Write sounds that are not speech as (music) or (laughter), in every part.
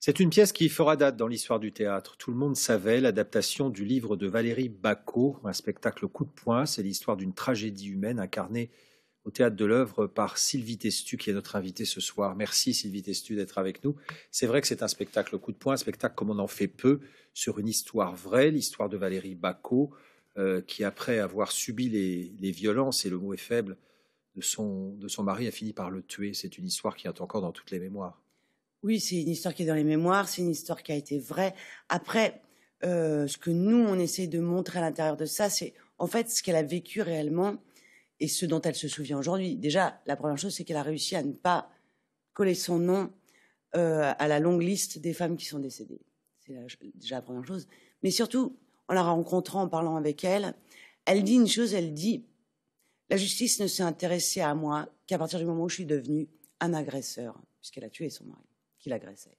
C'est une pièce qui fera date dans l'histoire du théâtre. Tout le monde savait l'adaptation du livre de Valérie Bacot, un spectacle coup de poing. C'est l'histoire d'une tragédie humaine incarnée au théâtre de l'œuvre par Sylvie Testu, qui est notre invitée ce soir. Merci Sylvie Testu d'être avec nous. C'est vrai que c'est un spectacle coup de poing, un spectacle comme on en fait peu, sur une histoire vraie, l'histoire de Valérie Bacot, euh, qui après avoir subi les, violences, et le mot est faible, de son mari a fini par le tuer. C'est une histoire qui est encore dans toutes les mémoires. Oui, c'est une histoire qui est dans les mémoires, c'est une histoire qui a été vraie. Après, euh, ce que nous, on essaie de montrer à l'intérieur de ça, c'est en fait ce qu'elle a vécu réellement et ce dont elle se souvient aujourd'hui. Déjà, la première chose, c'est qu'elle a réussi à ne pas coller son nom euh, à la longue liste des femmes qui sont décédées. C'est déjà la première chose. Mais surtout, en la rencontrant, en parlant avec elle, elle dit une chose, elle dit, la justice ne s'est intéressée à moi qu'à partir du moment où je suis devenue un agresseur, puisqu'elle a tué son mari qui l'agressait.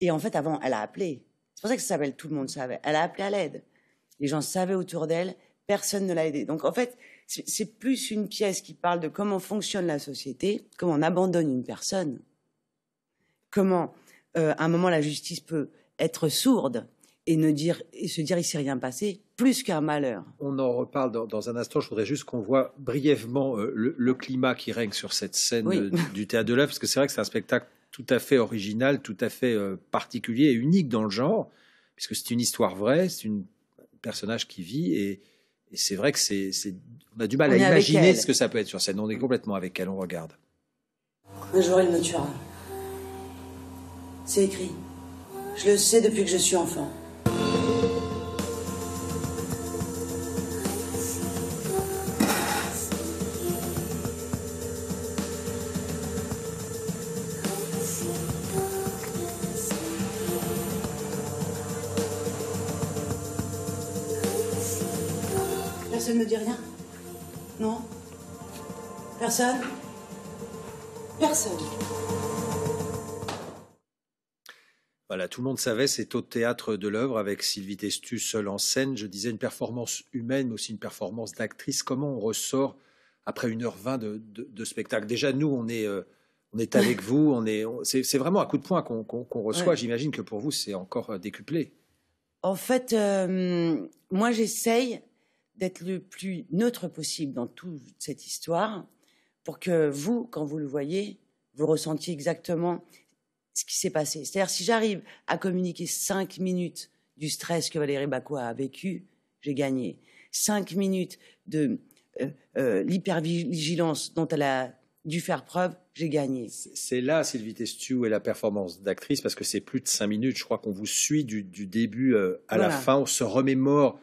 Et en fait, avant, elle a appelé. C'est pour ça que ça s'appelle Tout le monde savait. Elle a appelé à l'aide. Les gens savaient autour d'elle, personne ne l'a aidée. Donc en fait, c'est plus une pièce qui parle de comment fonctionne la société, comment on abandonne une personne, comment euh, à un moment la justice peut être sourde et ne dire et se dire il s'est rien passé plus qu'un malheur. On en reparle dans, un instant. Je voudrais juste qu'on voit brièvement euh, le, climat qui règne sur cette scène euh, du théâtre de l'œuvre parce que c'est vrai que c'est un spectacle tout à fait original, tout à fait euh, particulier et unique dans le genre, puisque c'est une histoire vraie, c'est un personnage qui vit, et, c'est vrai que c'est, on a du mal à imaginer ce que ça peut être sur scène. On est complètement avec elle, on regarde. Le jour, elle me tuera. C'est écrit. Je le sais depuis que je suis enfant. Personne ne dit rien Non Personne Personne. Voilà, tout le monde savait, c'est au théâtre de l'œuvre avec Sylvie Testu seule en scène. Je disais une performance humaine, mais aussi une performance d'actrice. Comment on ressort après 1h20 de, spectacle Déjà, nous, on est, euh, on est avec (laughs) vous. On est, c'est, vraiment un coup de poing qu'on, reçoit. J'imagine que pour vous, c'est encore euh, décuplé. En fait, euh, moi, j'essaye d'être le plus neutre possible dans toute cette histoire pour que vous, quand vous le voyez, vous ressentiez exactement ce qui s'est passé. C'est-à-dire, si j'arrive à communiquer cinq minutes du stress que Valérie Bacois a vécu, j'ai gagné. Cinq minutes de euh, euh, l'hypervigilance dont elle a dû faire preuve, j'ai gagné. C'est là, Sylvie Testu, et la performance d'actrice, parce que c'est plus de cinq minutes. Je crois qu'on vous suit du, début euh, à la fin. On se remémore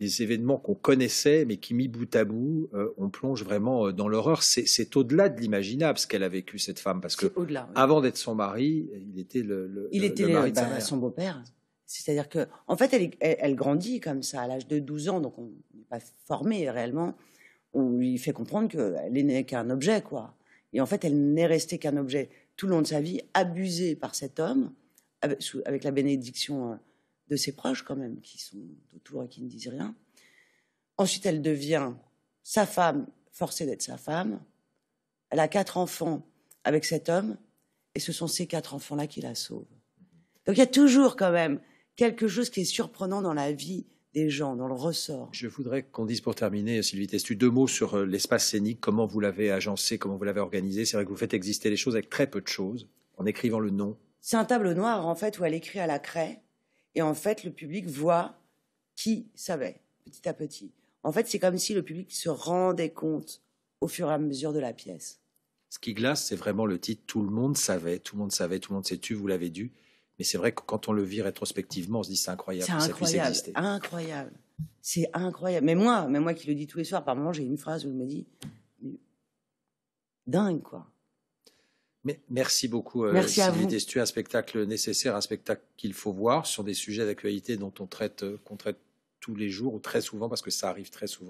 des événements qu'on connaissait, mais qui, mis bout à bout, euh, on plonge vraiment euh, dans l'horreur. C'est au-delà de l'imaginable ce qu'elle a vécu, cette femme, parce que avant d'être son mari, il était le, il était mari euh, de bah, son beau-père. C'est-à-dire que, en fait, elle, grandit comme ça à l'âge de 12 ans, donc on n'est pas formé réellement. On lui fait comprendre qu'elle n'est qu'un objet, quoi. Et en fait, elle n'est restée qu'un objet tout le long de sa vie, abusée par cet homme, avec la bénédiction de ses proches quand même, qui sont autour et qui ne disent rien. Ensuite, elle devient sa femme, forcée d'être sa femme. Elle a quatre enfants avec cet homme, et ce sont ces quatre enfants-là qui la sauvent. Donc il y a toujours quand même quelque chose qui est surprenant dans la vie des gens, dans le ressort. Je voudrais qu'on dise pour terminer, Sylvie Testu, deux mots sur euh, l'espace scénique, comment vous l'avez agencé, comment vous l'avez organisé. C'est vrai que vous faites exister les choses avec très peu de choses, en écrivant le nom. C'est un tableau noir, en fait, où elle écrit à la craie et en fait, le public voit qui savait petit à petit. En fait, c'est comme si le public se rendait compte au fur et à mesure de la pièce. Ce qui glace, c'est vraiment le titre Tout le monde savait, tout le monde savait, tout le monde s'est tu, vous l'avez dû. Mais c'est vrai que quand on le vit rétrospectivement, on se dit c'est incroyable, c'est incroyable, ça puisse Incroyable. C'est incroyable. Mais moi, mais moi qui le dis tous les soirs, par moments, j'ai une phrase où je me dis dingue quoi. Merci beaucoup, euh, Merci Sylvie Destu. Un spectacle nécessaire, un spectacle qu'il faut voir sur des sujets d'actualité dont on traite, euh, qu'on traite tous les jours ou très souvent parce que ça arrive très souvent.